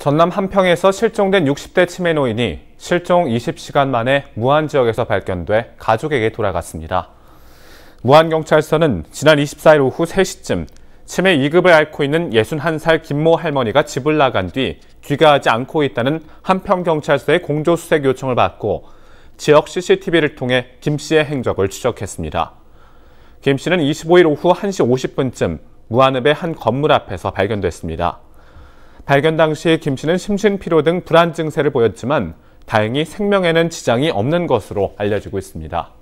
전남 함평에서 실종된 60대 치매 노인이 실종 20시간 만에 무안 지역에서 발견돼 가족에게 돌아갔습니다. 무안경찰서는 지난 24일 오후 3시쯤 치매 2급을 앓고 있는 61살 김모 할머니가 집을 나간 뒤 귀가하지 않고 있다는 함평경찰서의 공조수색 요청을 받고 지역 CCTV를 통해 김 씨의 행적을 추적했습니다. 김 씨는 25일 오후 1시 50분쯤 무안읍의 한 건물 앞에서 발견됐습니다. 발견 당시 김 씨는 심신피로 등 불안 증세를 보였지만 다행히 생명에는 지장이 없는 것으로 알려지고 있습니다.